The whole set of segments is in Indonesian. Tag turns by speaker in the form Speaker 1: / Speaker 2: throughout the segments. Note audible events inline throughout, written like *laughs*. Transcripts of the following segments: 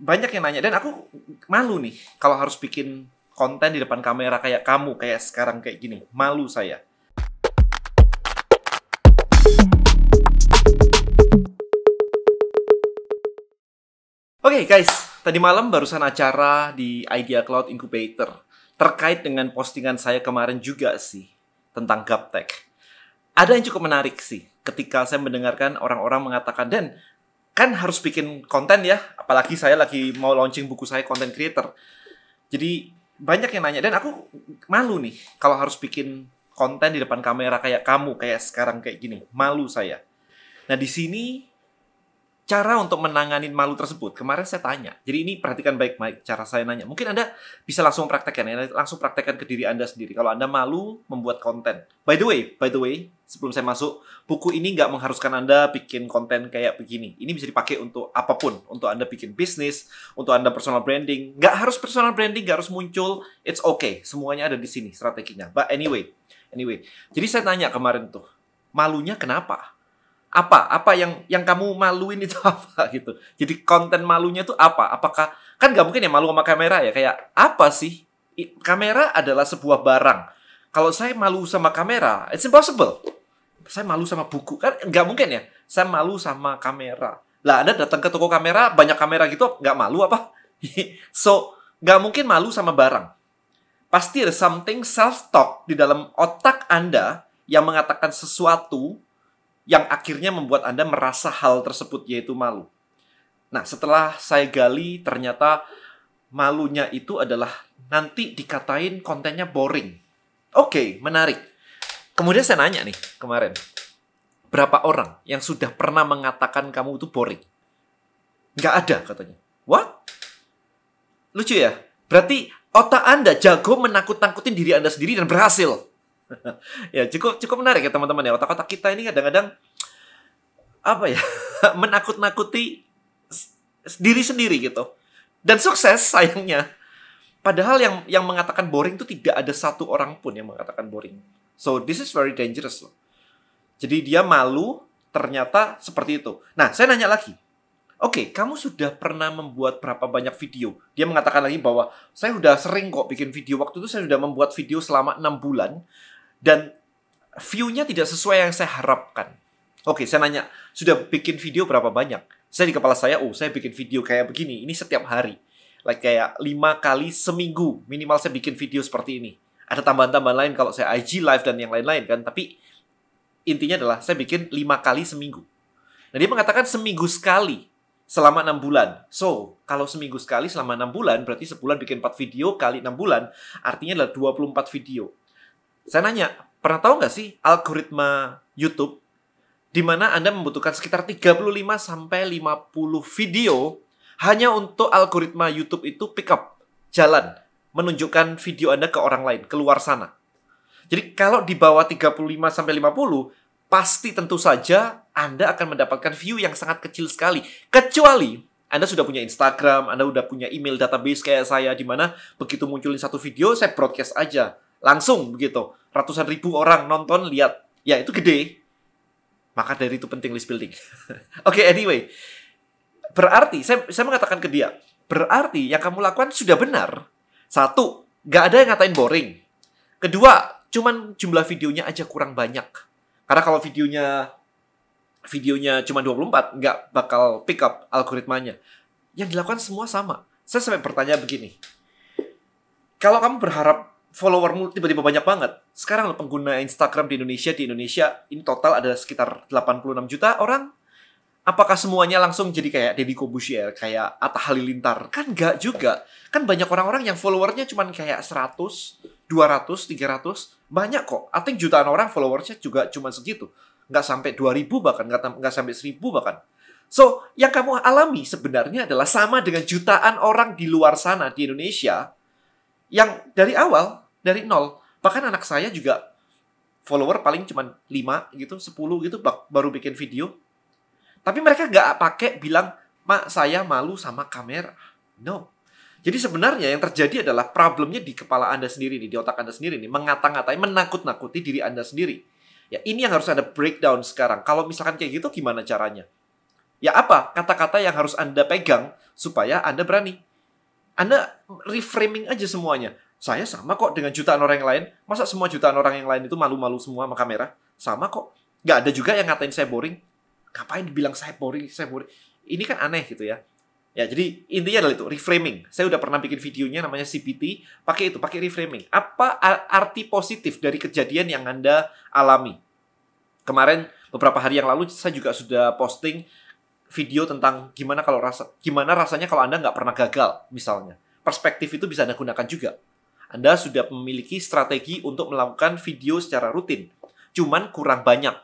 Speaker 1: banyak yang nanya dan aku malu nih kalau harus bikin konten di depan kamera kayak kamu kayak sekarang kayak gini malu saya Oke okay, guys, tadi malam barusan acara di Idea Cloud Incubator terkait dengan postingan saya kemarin juga sih tentang gaptek. Ada yang cukup menarik sih ketika saya mendengarkan orang-orang mengatakan dan kan harus bikin konten ya apalagi saya lagi mau launching buku saya konten creator jadi banyak yang nanya dan aku malu nih kalau harus bikin konten di depan kamera kayak kamu kayak sekarang kayak gini malu saya nah di sini cara untuk menangani malu tersebut kemarin saya tanya jadi ini perhatikan baik-baik cara saya nanya mungkin anda bisa langsung praktekkan ya langsung praktekkan ke diri anda sendiri kalau anda malu membuat konten by the way by the way sebelum saya masuk buku ini nggak mengharuskan anda bikin konten kayak begini ini bisa dipakai untuk apapun untuk anda bikin bisnis untuk anda personal branding nggak harus personal branding nggak harus muncul it's okay semuanya ada di sini strateginya but anyway anyway jadi saya tanya kemarin tuh malunya kenapa apa apa yang yang kamu maluin itu *laughs* apa gitu jadi konten malunya itu apa apakah kan nggak mungkin ya malu sama kamera ya kayak apa sih kamera adalah sebuah barang kalau saya malu sama kamera it's impossible saya malu sama buku kan nggak mungkin ya saya malu sama kamera lah anda datang ke toko kamera banyak kamera gitu nggak malu apa *laughs* so nggak mungkin malu sama barang pasti ada something self talk di dalam otak anda yang mengatakan sesuatu yang akhirnya membuat Anda merasa hal tersebut yaitu malu. Nah, setelah saya gali ternyata malunya itu adalah nanti dikatain kontennya boring. Oke, okay, menarik. Kemudian saya nanya nih kemarin, berapa orang yang sudah pernah mengatakan kamu itu boring? Nggak ada katanya. What? Lucu ya? Berarti otak Anda jago menakut-nakutin diri Anda sendiri dan berhasil. *laughs* ya cukup cukup menarik ya teman-teman ya otak-otak kita ini kadang-kadang apa ya *laughs* menakut-nakuti diri sendiri gitu dan sukses sayangnya padahal yang yang mengatakan boring itu tidak ada satu orang pun yang mengatakan boring so this is very dangerous loh jadi dia malu ternyata seperti itu nah saya nanya lagi Oke, okay, kamu sudah pernah membuat berapa banyak video? Dia mengatakan lagi bahwa saya sudah sering kok bikin video. Waktu itu saya sudah membuat video selama 6 bulan dan view-nya tidak sesuai yang saya harapkan. Oke, saya nanya, sudah bikin video berapa banyak? Saya di kepala saya, oh, saya bikin video kayak begini, ini setiap hari. Like kayak 5 kali seminggu minimal saya bikin video seperti ini. Ada tambahan-tambahan lain kalau saya IG live dan yang lain-lain kan, tapi intinya adalah saya bikin 5 kali seminggu. Nah, dia mengatakan seminggu sekali selama 6 bulan. So, kalau seminggu sekali selama 6 bulan, berarti sebulan bikin 4 video kali 6 bulan, artinya adalah 24 video. Saya nanya, pernah tahu nggak sih algoritma YouTube di mana Anda membutuhkan sekitar 35 sampai 50 video hanya untuk algoritma YouTube itu pick up jalan menunjukkan video Anda ke orang lain, keluar sana. Jadi kalau di bawah 35 sampai 50, pasti tentu saja Anda akan mendapatkan view yang sangat kecil sekali. Kecuali Anda sudah punya Instagram, Anda sudah punya email database kayak saya, di mana begitu munculin satu video, saya broadcast aja langsung begitu. Ratusan ribu orang nonton lihat. Ya itu gede. Maka dari itu penting list building. *laughs* Oke, okay, anyway. Berarti saya saya mengatakan ke dia, berarti yang kamu lakukan sudah benar. Satu, nggak ada yang ngatain boring. Kedua, cuman jumlah videonya aja kurang banyak. Karena kalau videonya videonya cuma 24, nggak bakal pick up algoritmanya. Yang dilakukan semua sama. Saya sampai bertanya begini. Kalau kamu berharap followermu tiba-tiba banyak banget. Sekarang loh pengguna Instagram di Indonesia di Indonesia ini total ada sekitar 86 juta orang. Apakah semuanya langsung jadi kayak Deddy Kobusier, kayak Atta Halilintar? Kan enggak juga. Kan banyak orang-orang yang followernya cuma kayak 100, 200, 300. Banyak kok. Atau jutaan orang followernya juga cuma segitu. Nggak sampai 2000 bahkan, nggak, nggak sampai 1000 bahkan. So, yang kamu alami sebenarnya adalah sama dengan jutaan orang di luar sana di Indonesia yang dari awal dari nol. Bahkan anak saya juga follower paling cuma 5 gitu, 10 gitu baru bikin video. Tapi mereka nggak pakai bilang, Mak, saya malu sama kamera. No. Jadi sebenarnya yang terjadi adalah problemnya di kepala Anda sendiri, nih, di otak Anda sendiri, nih, mengata-ngatai, menakut-nakuti diri Anda sendiri. Ya, ini yang harus Anda breakdown sekarang. Kalau misalkan kayak gitu, gimana caranya? Ya apa? Kata-kata yang harus Anda pegang supaya Anda berani. Anda reframing aja semuanya. Saya sama kok dengan jutaan orang yang lain. Masa semua jutaan orang yang lain itu malu-malu semua sama kamera? Sama kok. Nggak ada juga yang ngatain saya boring. Ngapain dibilang saya boring, saya boring. Ini kan aneh gitu ya. Ya, jadi intinya adalah itu, reframing. Saya udah pernah bikin videonya namanya CPT, pakai itu, pakai reframing. Apa arti positif dari kejadian yang Anda alami? Kemarin beberapa hari yang lalu saya juga sudah posting video tentang gimana kalau rasa gimana rasanya kalau Anda nggak pernah gagal misalnya. Perspektif itu bisa Anda gunakan juga. Anda sudah memiliki strategi untuk melakukan video secara rutin. Cuman kurang banyak.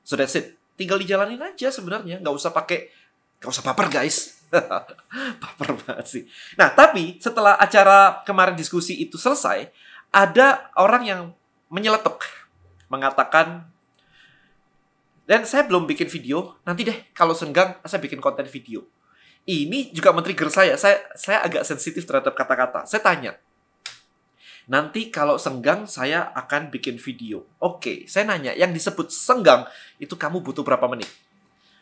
Speaker 1: So that's it. Tinggal dijalanin aja sebenarnya. Nggak usah pakai, nggak usah baper guys. *laughs* baper banget sih. Nah, tapi setelah acara kemarin diskusi itu selesai, ada orang yang menyeletuk. Mengatakan, dan saya belum bikin video, nanti deh kalau senggang saya bikin konten video. Ini juga menteri trigger saya. Saya saya agak sensitif terhadap kata-kata. Saya tanya, Nanti kalau senggang saya akan bikin video. Oke, saya nanya yang disebut senggang itu kamu butuh berapa menit?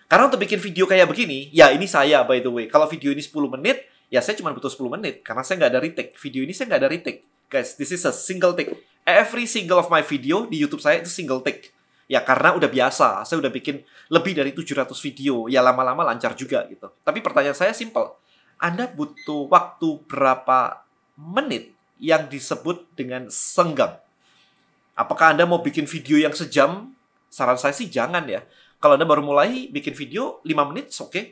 Speaker 1: Karena untuk bikin video kayak begini, ya ini saya by the way. Kalau video ini 10 menit, ya saya cuma butuh 10 menit karena saya nggak ada retake. Video ini saya nggak ada retake. Guys, this is a single take. Every single of my video di YouTube saya itu single take. Ya karena udah biasa, saya udah bikin lebih dari 700 video. Ya lama-lama lancar juga gitu. Tapi pertanyaan saya simple. Anda butuh waktu berapa menit yang disebut dengan senggang. Apakah Anda mau bikin video yang sejam? Saran saya sih jangan ya. Kalau Anda baru mulai bikin video 5 menit, oke. Okay.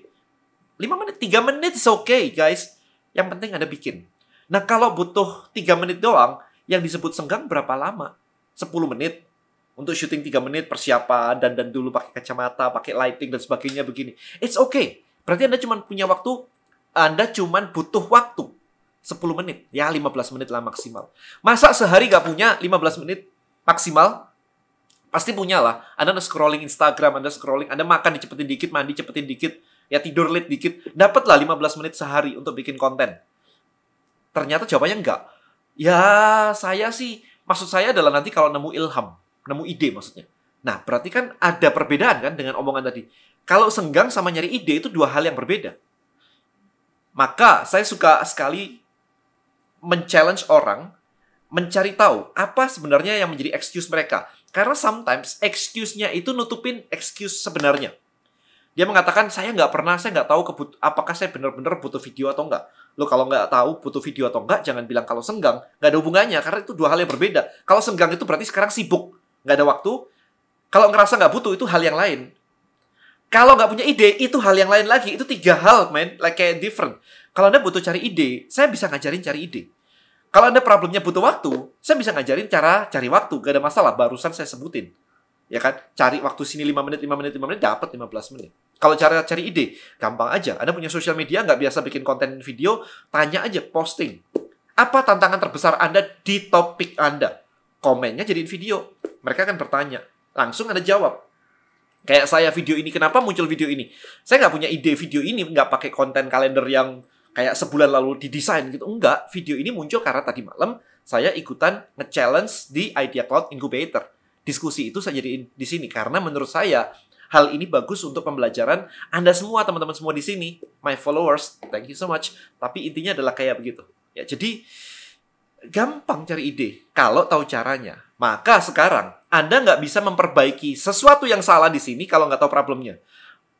Speaker 1: 5 menit, 3 menit oke okay, guys. Yang penting Anda bikin. Nah, kalau butuh 3 menit doang, yang disebut senggang berapa lama? 10 menit. Untuk syuting 3 menit, persiapan, dan dan dulu pakai kacamata, pakai lighting, dan sebagainya begini. It's okay. Berarti Anda cuma punya waktu, Anda cuma butuh waktu 10 menit. Ya 15 menit lah maksimal. Masa sehari gak punya 15 menit maksimal? Pasti punya lah. Anda scrolling Instagram, Anda scrolling, Anda makan dicepetin dikit, mandi cepetin dikit, ya tidur late dikit. Dapatlah 15 menit sehari untuk bikin konten. Ternyata jawabannya enggak. Ya saya sih, maksud saya adalah nanti kalau nemu ilham, nemu ide maksudnya. Nah, berarti kan ada perbedaan kan dengan omongan tadi. Kalau senggang sama nyari ide itu dua hal yang berbeda. Maka saya suka sekali men orang mencari tahu apa sebenarnya yang menjadi excuse mereka. Karena sometimes excuse-nya itu nutupin excuse sebenarnya. Dia mengatakan, saya nggak pernah, saya nggak tahu kebut apakah saya benar-benar butuh video atau nggak. Lo kalau nggak tahu butuh video atau nggak, jangan bilang kalau senggang. Nggak ada hubungannya, karena itu dua hal yang berbeda. Kalau senggang itu berarti sekarang sibuk, nggak ada waktu. Kalau ngerasa nggak butuh, itu hal yang lain. Kalau nggak punya ide, itu hal yang lain lagi. Itu tiga hal, man. Like, kayak different. Kalau Anda butuh cari ide, saya bisa ngajarin cari ide kalau Anda problemnya butuh waktu, saya bisa ngajarin cara cari waktu, gak ada masalah, barusan saya sebutin. Ya kan? Cari waktu sini 5 menit, 5 menit, 5 menit, dapat 15 menit. Kalau cara cari ide, gampang aja. Anda punya sosial media, nggak biasa bikin konten video, tanya aja, posting. Apa tantangan terbesar Anda di topik Anda? Komennya jadiin video. Mereka akan bertanya. Langsung Anda jawab. Kayak saya video ini, kenapa muncul video ini? Saya nggak punya ide video ini, nggak pakai konten kalender yang kayak sebulan lalu didesain gitu. Enggak, video ini muncul karena tadi malam saya ikutan nge-challenge di Idea Cloud Incubator. Diskusi itu saya jadiin di sini karena menurut saya hal ini bagus untuk pembelajaran Anda semua, teman-teman semua di sini, my followers. Thank you so much. Tapi intinya adalah kayak begitu. Ya, jadi gampang cari ide kalau tahu caranya. Maka sekarang Anda nggak bisa memperbaiki sesuatu yang salah di sini kalau nggak tahu problemnya.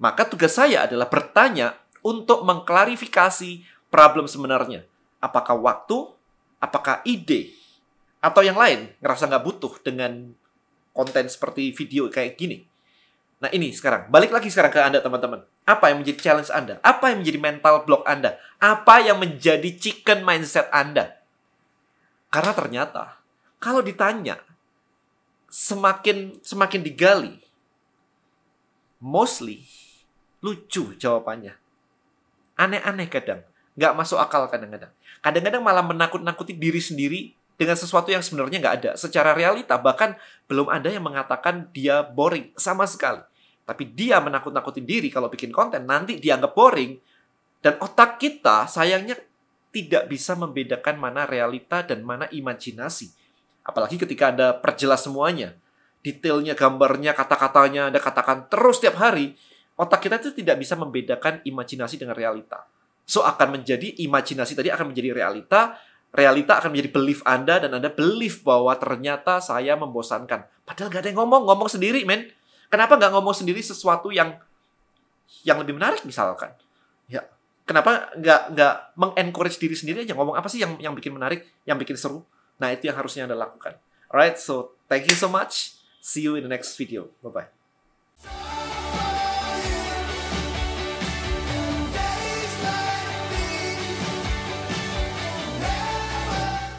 Speaker 1: Maka tugas saya adalah bertanya untuk mengklarifikasi problem sebenarnya. Apakah waktu, apakah ide, atau yang lain ngerasa nggak butuh dengan konten seperti video kayak gini. Nah ini sekarang, balik lagi sekarang ke Anda teman-teman. Apa yang menjadi challenge Anda? Apa yang menjadi mental block Anda? Apa yang menjadi chicken mindset Anda? Karena ternyata, kalau ditanya, semakin semakin digali, mostly lucu jawabannya. Aneh-aneh kadang. Nggak masuk akal kadang-kadang. Kadang-kadang malah menakut-nakuti diri sendiri dengan sesuatu yang sebenarnya nggak ada. Secara realita bahkan belum ada yang mengatakan dia boring sama sekali. Tapi dia menakut-nakuti diri kalau bikin konten nanti dianggap boring. Dan otak kita sayangnya tidak bisa membedakan mana realita dan mana imajinasi. Apalagi ketika ada perjelas semuanya. Detailnya, gambarnya, kata-katanya Anda katakan terus setiap hari otak kita itu tidak bisa membedakan imajinasi dengan realita. So akan menjadi imajinasi tadi akan menjadi realita, realita akan menjadi belief Anda dan Anda belief bahwa ternyata saya membosankan. Padahal gak ada yang ngomong, ngomong sendiri, men. Kenapa nggak ngomong sendiri sesuatu yang yang lebih menarik misalkan? Ya, kenapa nggak nggak mengencourage diri sendiri aja ngomong apa sih yang yang bikin menarik, yang bikin seru? Nah itu yang harusnya anda lakukan. Alright, so thank you so much. See you in the next video. Bye bye.